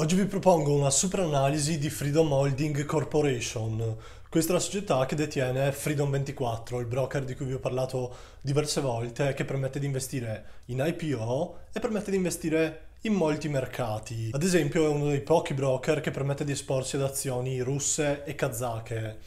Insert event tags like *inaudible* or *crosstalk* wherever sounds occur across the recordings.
Oggi vi propongo una super analisi di Freedom Holding Corporation. Questa è la società che detiene Freedom24, il broker di cui vi ho parlato diverse volte, che permette di investire in IPO e permette di investire in molti mercati. Ad esempio è uno dei pochi broker che permette di esporsi ad azioni russe e kazake.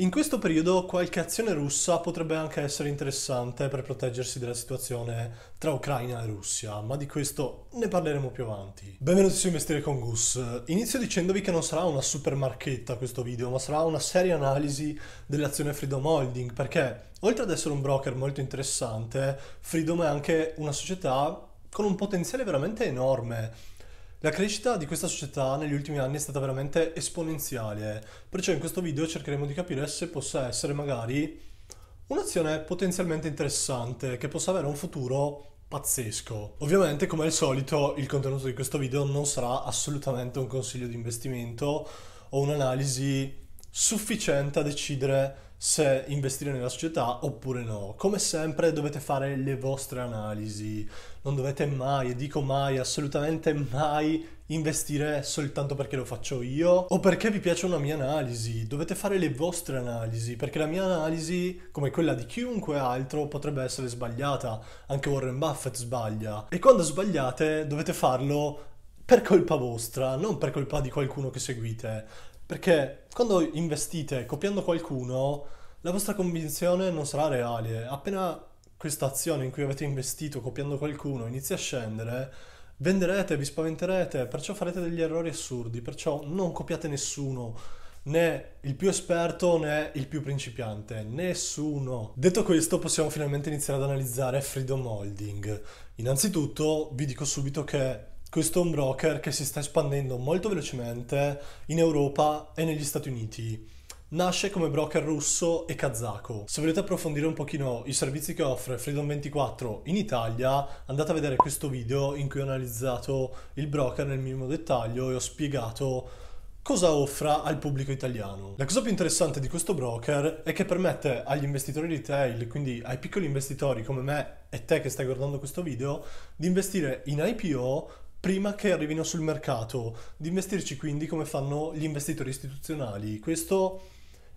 In questo periodo qualche azione russa potrebbe anche essere interessante per proteggersi dalla situazione tra Ucraina e Russia, ma di questo ne parleremo più avanti. Benvenuti su Investire con Gus. Inizio dicendovi che non sarà una super questo video, ma sarà una seria analisi dell'azione Freedom Holding, perché oltre ad essere un broker molto interessante, Freedom è anche una società con un potenziale veramente enorme la crescita di questa società negli ultimi anni è stata veramente esponenziale, eh. perciò in questo video cercheremo di capire se possa essere magari un'azione potenzialmente interessante che possa avere un futuro pazzesco. Ovviamente, come al solito, il contenuto di questo video non sarà assolutamente un consiglio di investimento o un'analisi sufficiente a decidere se investire nella società oppure no. Come sempre dovete fare le vostre analisi, non dovete mai, e dico mai, assolutamente mai investire soltanto perché lo faccio io o perché vi piace una mia analisi. Dovete fare le vostre analisi, perché la mia analisi, come quella di chiunque altro, potrebbe essere sbagliata. Anche Warren Buffett sbaglia. E quando sbagliate dovete farlo per colpa vostra, non per colpa di qualcuno che seguite. Perché quando investite copiando qualcuno, la vostra convinzione non sarà reale. Appena questa azione in cui avete investito copiando qualcuno inizia a scendere, venderete, vi spaventerete, perciò farete degli errori assurdi, perciò non copiate nessuno, né il più esperto né il più principiante, nessuno. Detto questo possiamo finalmente iniziare ad analizzare Freedom Holding. Innanzitutto vi dico subito che questo è un broker che si sta espandendo molto velocemente in Europa e negli Stati Uniti. Nasce come broker russo e kazako. Se volete approfondire un pochino i servizi che offre Freedom24 in Italia, andate a vedere questo video in cui ho analizzato il broker nel minimo dettaglio e ho spiegato cosa offra al pubblico italiano. La cosa più interessante di questo broker è che permette agli investitori retail, quindi ai piccoli investitori come me e te che stai guardando questo video, di investire in IPO prima che arrivino sul mercato, di investirci quindi come fanno gli investitori istituzionali. Questo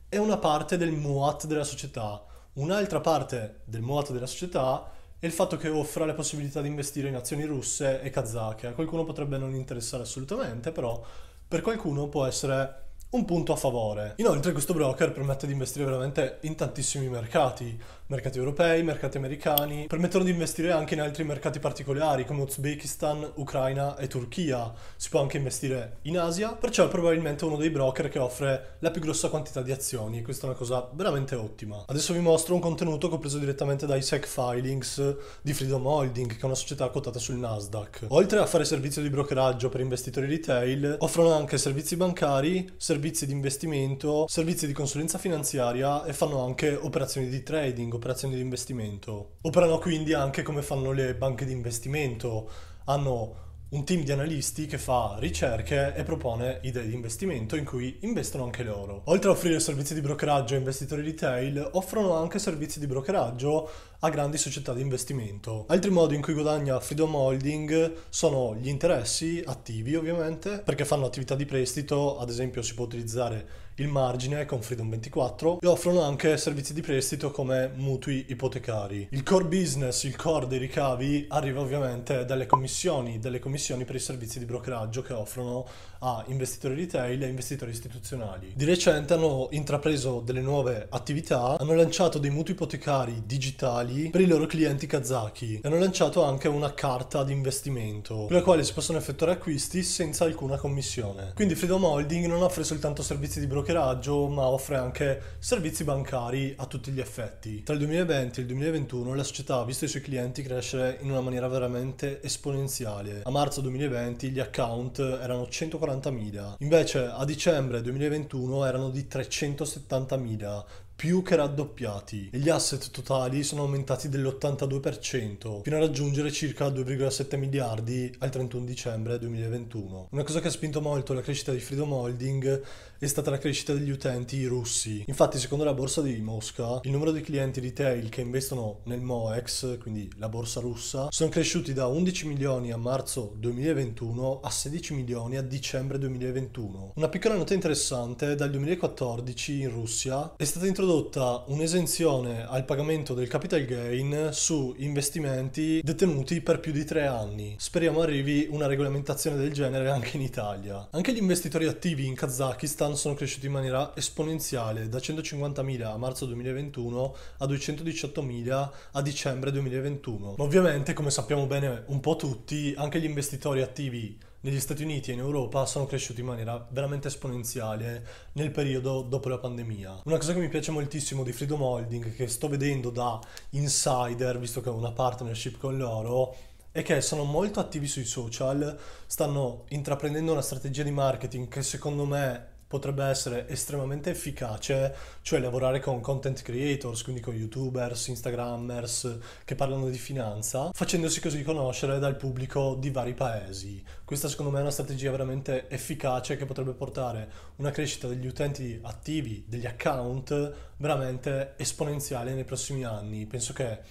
è una parte del MOAT della società. Un'altra parte del MOAT della società è il fatto che offra le possibilità di investire in azioni russe e kazake. A qualcuno potrebbe non interessare assolutamente, però per qualcuno può essere un punto a favore. Inoltre questo broker permette di investire veramente in tantissimi mercati, mercati europei, mercati americani, permettono di investire anche in altri mercati particolari come Uzbekistan, Ucraina e Turchia, si può anche investire in Asia, perciò è probabilmente uno dei broker che offre la più grossa quantità di azioni e questa è una cosa veramente ottima. Adesso vi mostro un contenuto che ho preso direttamente dai SEC Filings di Freedom Holding, che è una società quotata sul Nasdaq. Oltre a fare servizio di brokeraggio per investitori retail, offrono anche servizi bancari, servizi servizi di investimento, servizi di consulenza finanziaria e fanno anche operazioni di trading, operazioni di investimento. Operano quindi anche come fanno le banche di investimento, hanno un team di analisti che fa ricerche e propone idee di investimento in cui investono anche loro. Oltre a offrire servizi di brokeraggio a investitori retail, offrono anche servizi di brokeraggio a grandi società di investimento. Altri modi in cui guadagna Freedom Holding sono gli interessi attivi ovviamente, perché fanno attività di prestito, ad esempio si può utilizzare il margine con Freedom24 e offrono anche servizi di prestito come mutui ipotecari. Il core business, il core dei ricavi arriva ovviamente dalle commissioni, delle commissioni per i servizi di brokeraggio che offrono a investitori retail e investitori istituzionali. Di recente hanno intrapreso delle nuove attività, hanno lanciato dei mutui ipotecari digitali locali per i loro clienti kazaki e hanno lanciato anche una carta di investimento con la quale si possono effettuare acquisti senza alcuna commissione. Quindi Freedom Holding non offre soltanto servizi di brokeraggio ma offre anche servizi bancari a tutti gli effetti. Tra il 2020 e il 2021 la società ha visto i suoi clienti crescere in una maniera veramente esponenziale. A marzo 2020 gli account erano 140.000, invece a dicembre 2021 erano di 370.000 più che raddoppiati e gli asset totali sono aumentati dell'82% fino a raggiungere circa 2,7 miliardi al 31 dicembre 2021. Una cosa che ha spinto molto la crescita di Freedom Holding è stata la crescita degli utenti russi. Infatti, secondo la borsa di Mosca, il numero di clienti retail che investono nel MOEX, quindi la borsa russa, sono cresciuti da 11 milioni a marzo 2021 a 16 milioni a dicembre 2021. Una piccola nota interessante, dal 2014 in Russia è stata introdotta introdotta un'esenzione al pagamento del capital gain su investimenti detenuti per più di tre anni. Speriamo arrivi una regolamentazione del genere anche in Italia. Anche gli investitori attivi in Kazakistan sono cresciuti in maniera esponenziale da 150.000 a marzo 2021 a 218.000 a dicembre 2021. Ma ovviamente, come sappiamo bene un po' tutti, anche gli investitori attivi negli Stati Uniti e in Europa sono cresciuti in maniera veramente esponenziale nel periodo dopo la pandemia. Una cosa che mi piace moltissimo di Freedom Holding, che sto vedendo da insider, visto che ho una partnership con loro, è che sono molto attivi sui social, stanno intraprendendo una strategia di marketing che secondo me potrebbe essere estremamente efficace, cioè lavorare con content creators, quindi con youtubers, instagrammers che parlano di finanza, facendosi così conoscere dal pubblico di vari paesi. Questa secondo me è una strategia veramente efficace che potrebbe portare una crescita degli utenti attivi, degli account, veramente esponenziale nei prossimi anni. Penso che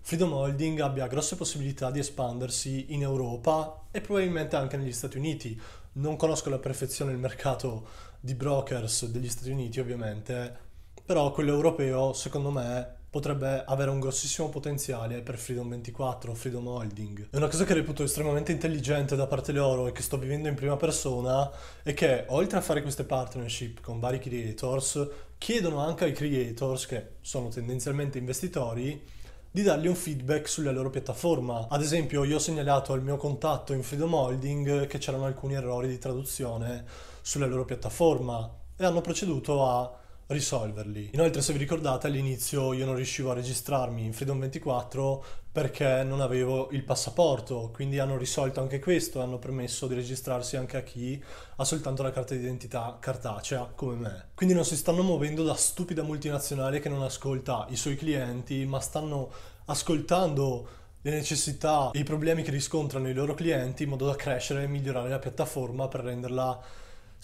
Freedom Holding abbia grosse possibilità di espandersi in Europa e probabilmente anche negli Stati Uniti. Non conosco alla perfezione il mercato di brokers degli Stati Uniti ovviamente, però quello europeo secondo me potrebbe avere un grossissimo potenziale per Freedom 24, Freedom Holding. E una cosa che reputo estremamente intelligente da parte loro e che sto vivendo in prima persona è che oltre a fare queste partnership con vari creators, chiedono anche ai creators, che sono tendenzialmente investitori, di dargli un feedback sulla loro piattaforma. Ad esempio, io ho segnalato al mio contatto in Freedom Holding che c'erano alcuni errori di traduzione sulla loro piattaforma e hanno proceduto a risolverli. Inoltre, se vi ricordate, all'inizio io non riuscivo a registrarmi in Freedom 24 perché non avevo il passaporto, quindi hanno risolto anche questo e hanno permesso di registrarsi anche a chi ha soltanto la carta d'identità cartacea come me. Quindi non si stanno muovendo da stupida multinazionale che non ascolta i suoi clienti, ma stanno ascoltando le necessità e i problemi che riscontrano i loro clienti in modo da crescere e migliorare la piattaforma per renderla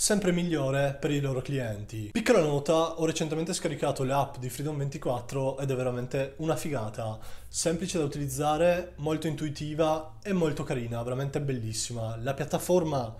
sempre migliore per i loro clienti. Piccola nota, ho recentemente scaricato l'app di Freedom24 ed è veramente una figata, semplice da utilizzare, molto intuitiva e molto carina, veramente bellissima. La piattaforma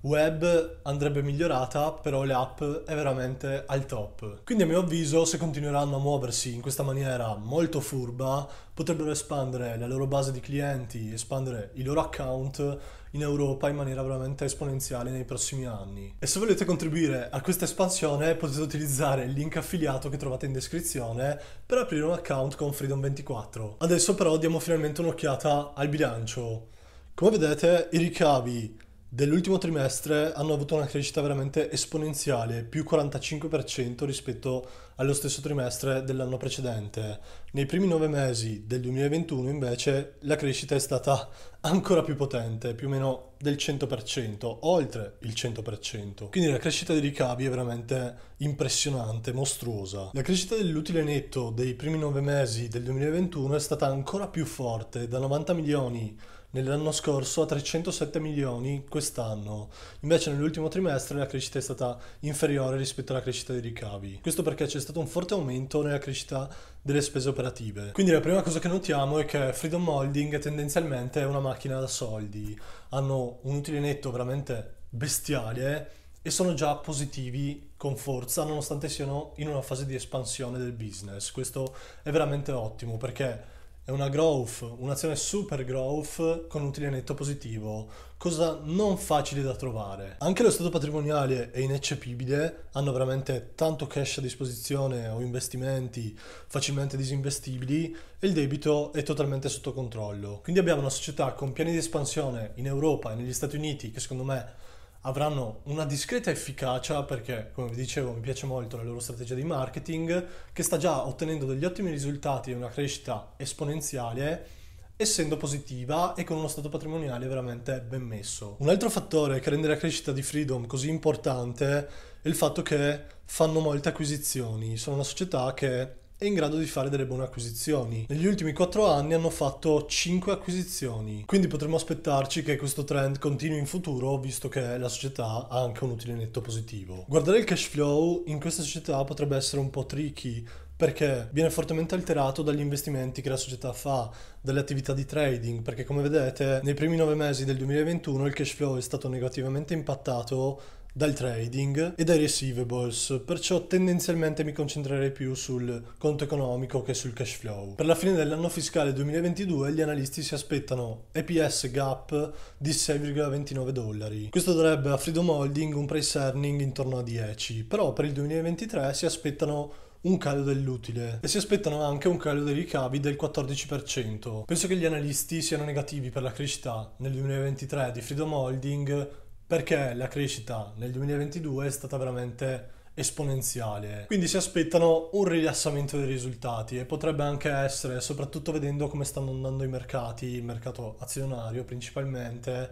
web andrebbe migliorata, però l'app è veramente al top. Quindi a mio avviso, se continueranno a muoversi in questa maniera molto furba, potrebbero espandere la loro base di clienti, espandere i loro account in Europa in maniera veramente esponenziale nei prossimi anni. E se volete contribuire a questa espansione potete utilizzare il link affiliato che trovate in descrizione per aprire un account con Freedom24. Adesso però diamo finalmente un'occhiata al bilancio. Come vedete i ricavi dell'ultimo trimestre hanno avuto una crescita veramente esponenziale, più 45% rispetto allo stesso trimestre dell'anno precedente. Nei primi nove mesi del 2021 invece la crescita è stata *laughs* ancora più potente, più o meno del 100%, oltre il 100%. Quindi la crescita dei ricavi è veramente impressionante, mostruosa. La crescita dell'utile netto dei primi nove mesi del 2021 è stata ancora più forte, da 90 milioni nell'anno scorso a 307 milioni quest'anno. Invece nell'ultimo trimestre la crescita è stata inferiore rispetto alla crescita dei ricavi. Questo perché c'è stato un forte aumento nella crescita delle spese operative. Quindi la prima cosa che notiamo è che Freedom Holding tendenzialmente è una macchina da soldi. Hanno un utile netto veramente bestiale e sono già positivi con forza nonostante siano in una fase di espansione del business. Questo è veramente ottimo perché è una growth, un'azione super growth con utile netto positivo, cosa non facile da trovare. Anche lo stato patrimoniale è ineccepibile, hanno veramente tanto cash a disposizione o investimenti facilmente disinvestibili e il debito è totalmente sotto controllo. Quindi abbiamo una società con piani di espansione in Europa e negli Stati Uniti che secondo me avranno una discreta efficacia perché, come vi dicevo, mi piace molto la loro strategia di marketing che sta già ottenendo degli ottimi risultati e una crescita esponenziale essendo positiva e con uno stato patrimoniale veramente ben messo. Un altro fattore che rende la crescita di Freedom così importante è il fatto che fanno molte acquisizioni, sono una società che è in grado di fare delle buone acquisizioni. Negli ultimi 4 anni hanno fatto 5 acquisizioni, quindi potremmo aspettarci che questo trend continui in futuro visto che la società ha anche un utile netto positivo. Guardare il cash flow in questa società potrebbe essere un po' tricky perché viene fortemente alterato dagli investimenti che la società fa, dalle attività di trading, perché come vedete nei primi 9 mesi del 2021 il cash flow è stato negativamente impattato dal trading e dai receivables, perciò tendenzialmente mi concentrerei più sul conto economico che sul cash flow. Per la fine dell'anno fiscale 2022 gli analisti si aspettano EPS gap di 6,29 dollari. Questo darebbe a Freedom Holding un price earning intorno a 10, però per il 2023 si aspettano un calo dell'utile e si aspettano anche un calo dei ricavi del 14%. Penso che gli analisti siano negativi per la crescita nel 2023 di Freedom Holding perché la crescita nel 2022 è stata veramente esponenziale. Quindi si aspettano un rilassamento dei risultati e potrebbe anche essere, soprattutto vedendo come stanno andando i mercati, il mercato azionario principalmente,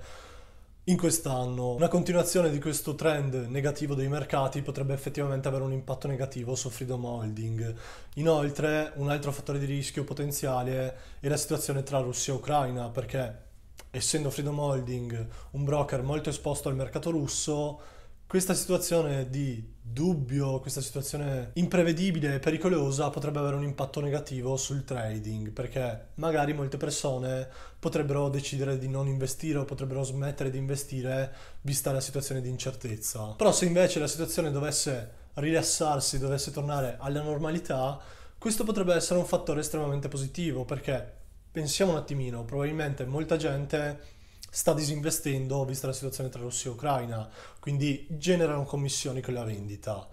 in quest'anno. Una continuazione di questo trend negativo dei mercati potrebbe effettivamente avere un impatto negativo su Freedom Holding. Inoltre, un altro fattore di rischio potenziale è la situazione tra Russia e Ucraina, perché essendo Freedom Holding un broker molto esposto al mercato russo, questa situazione di dubbio, questa situazione imprevedibile e pericolosa potrebbe avere un impatto negativo sul trading, perché magari molte persone potrebbero decidere di non investire o potrebbero smettere di investire vista la situazione di incertezza. Però se invece la situazione dovesse rilassarsi, dovesse tornare alla normalità, questo potrebbe essere un fattore estremamente positivo perché pensiamo un attimino, probabilmente molta gente sta disinvestendo vista la situazione tra Russia e Ucraina, quindi generano commissioni con la vendita.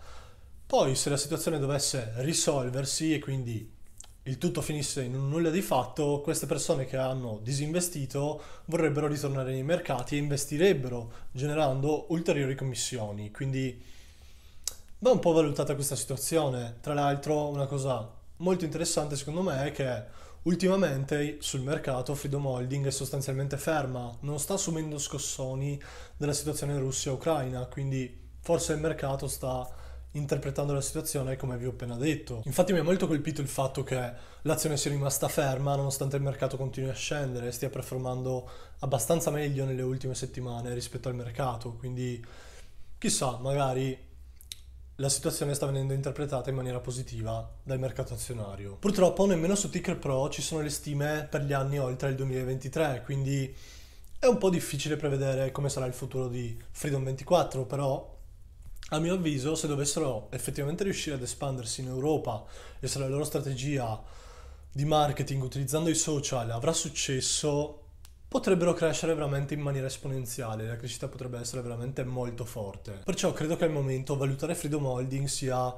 Poi se la situazione dovesse risolversi e quindi il tutto finisse in un nulla di fatto, queste persone che hanno disinvestito vorrebbero ritornare nei mercati e investirebbero generando ulteriori commissioni. Quindi va un po' valutata questa situazione. Tra l'altro una cosa molto interessante secondo me è che Ultimamente sul mercato Freedom Holding è sostanzialmente ferma, non sta assumendo scossoni della situazione Russia-Ucraina, quindi forse il mercato sta interpretando la situazione come vi ho appena detto. Infatti mi ha molto colpito il fatto che l'azione sia rimasta ferma nonostante il mercato continui a scendere, e stia performando abbastanza meglio nelle ultime settimane rispetto al mercato, quindi chissà, magari la situazione sta venendo interpretata in maniera positiva dal mercato azionario. Purtroppo nemmeno su Ticker Pro ci sono le stime per gli anni oltre il 2023, quindi è un po' difficile prevedere come sarà il futuro di Freedom 24, però a mio avviso se dovessero effettivamente riuscire ad espandersi in Europa e se la loro strategia di marketing utilizzando i social avrà successo, potrebbero crescere veramente in maniera esponenziale, la crescita potrebbe essere veramente molto forte. Perciò credo che al momento valutare Freedom Holding sia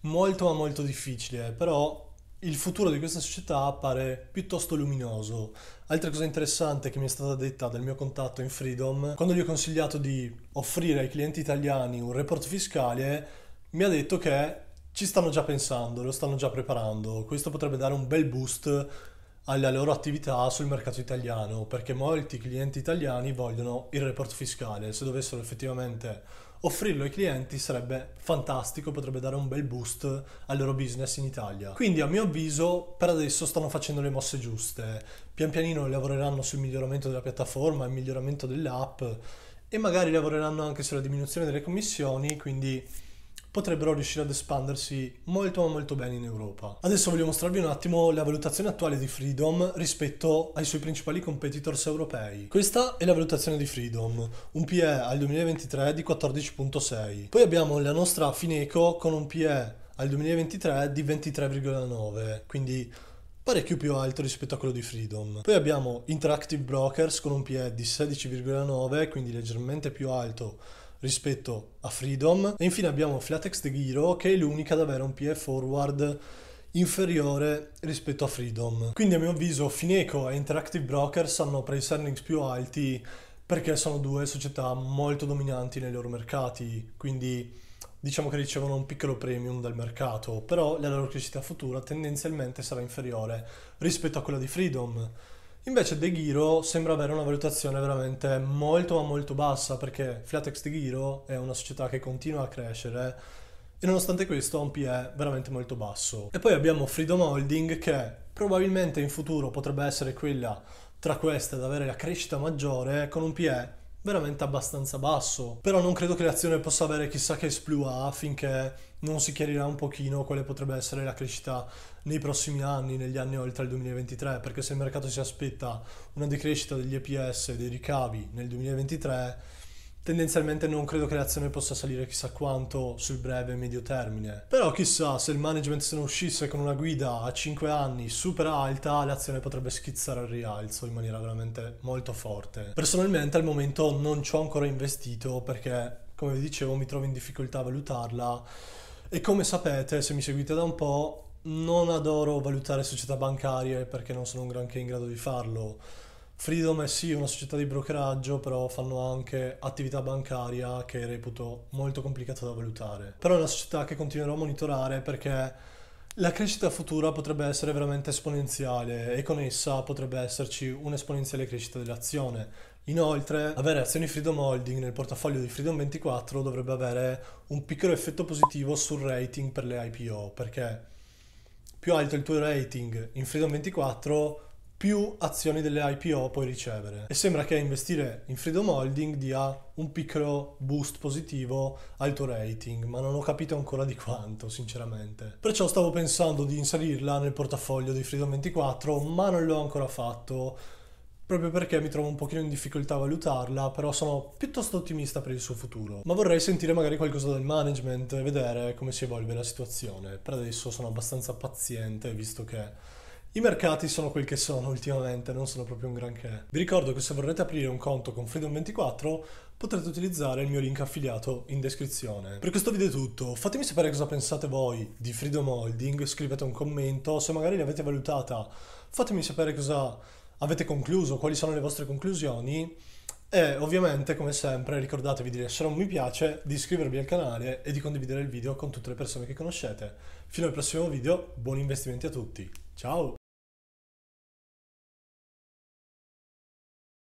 molto ma molto difficile, però il futuro di questa società appare piuttosto luminoso. Altra cosa interessante che mi è stata detta dal mio contatto in Freedom, quando gli ho consigliato di offrire ai clienti italiani un report fiscale, mi ha detto che ci stanno già pensando, lo stanno già preparando. Questo potrebbe dare un bel boost alla loro attività sul mercato italiano, perché molti clienti italiani vogliono il report fiscale, se dovessero effettivamente offrirlo ai clienti sarebbe fantastico, potrebbe dare un bel boost al loro business in Italia. Quindi a mio avviso per adesso stanno facendo le mosse giuste, pian pianino lavoreranno sul miglioramento della piattaforma, il miglioramento dell'app e magari lavoreranno anche sulla diminuzione delle commissioni, quindi potrebbero riuscire ad espandersi molto molto bene in Europa. Adesso voglio mostrarvi un attimo la valutazione attuale di Freedom rispetto ai suoi principali competitors europei. Questa è la valutazione di Freedom, un PE al 2023 di 14.6. Poi abbiamo la nostra Fineco con un PE al 2023 di 23,9, quindi parecchio più alto rispetto a quello di Freedom. Poi abbiamo Interactive Brokers con un PE di 16,9, quindi leggermente più alto rispetto a Freedom e infine abbiamo Flatex De Giro che è l'unica ad avere un PF forward inferiore rispetto a Freedom. Quindi a mio avviso Fineco e Interactive Brokers hanno price earnings più alti perché sono due società molto dominanti nei loro mercati, quindi diciamo che ricevono un piccolo premium dal mercato, però la loro crescita futura tendenzialmente sarà inferiore rispetto a quella di Freedom. Invece De Giro sembra avere una valutazione veramente molto ma molto bassa perché Flatex De Giro è una società che continua a crescere e nonostante questo ha un PE veramente molto basso. E poi abbiamo Freedom Holding che probabilmente in futuro potrebbe essere quella tra queste ad avere la crescita maggiore con un PE veramente abbastanza basso. Però non credo che l'azione possa avere chissà che esplua finché non si chiarirà un pochino quale potrebbe essere la crescita nei prossimi anni, negli anni oltre il 2023, perché se il mercato si aspetta una decrescita degli EPS, dei ricavi nel 2023 Tendenzialmente non credo che l'azione possa salire chissà quanto sul breve e medio termine. Però chissà, se il management se ne uscisse con una guida a 5 anni super alta, l'azione potrebbe schizzare al rialzo in maniera veramente molto forte. Personalmente al momento non ci ho ancora investito perché, come vi dicevo, mi trovo in difficoltà a valutarla. E come sapete, se mi seguite da un po', non adoro valutare società bancarie perché non sono un granché in grado di farlo Freedom è sì una società di brokeraggio, però fanno anche attività bancaria che reputo molto complicata da valutare. Però è una società che continuerò a monitorare perché la crescita futura potrebbe essere veramente esponenziale e con essa potrebbe esserci un'esponenziale crescita dell'azione. Inoltre, avere azioni Freedom Holding nel portafoglio di Freedom 24 dovrebbe avere un piccolo effetto positivo sul rating per le IPO, perché più alto il tuo rating in Freedom 24, più azioni delle IPO puoi ricevere. E sembra che investire in Freedom Holding dia un piccolo boost positivo al tuo rating, ma non ho capito ancora di quanto, sinceramente. Perciò stavo pensando di inserirla nel portafoglio di Freedom 24, ma non l'ho ancora fatto proprio perché mi trovo un pochino in difficoltà a valutarla, però sono piuttosto ottimista per il suo futuro. Ma vorrei sentire magari qualcosa del management e vedere come si evolve la situazione. Per adesso sono abbastanza paziente, visto che i mercati sono quel che sono ultimamente, non sono proprio un granché. Vi ricordo che se vorrete aprire un conto con Freedom24 potrete utilizzare il mio link affiliato in descrizione. Per questo video è tutto, fatemi sapere cosa pensate voi di Freedom Holding, scrivete un commento, se magari l'avete valutata fatemi sapere cosa avete concluso, quali sono le vostre conclusioni e ovviamente come sempre ricordatevi di lasciare un mi piace, di iscrivervi al canale e di condividere il video con tutte le persone che conoscete. Fino al prossimo video, buoni investimenti a tutti, ciao!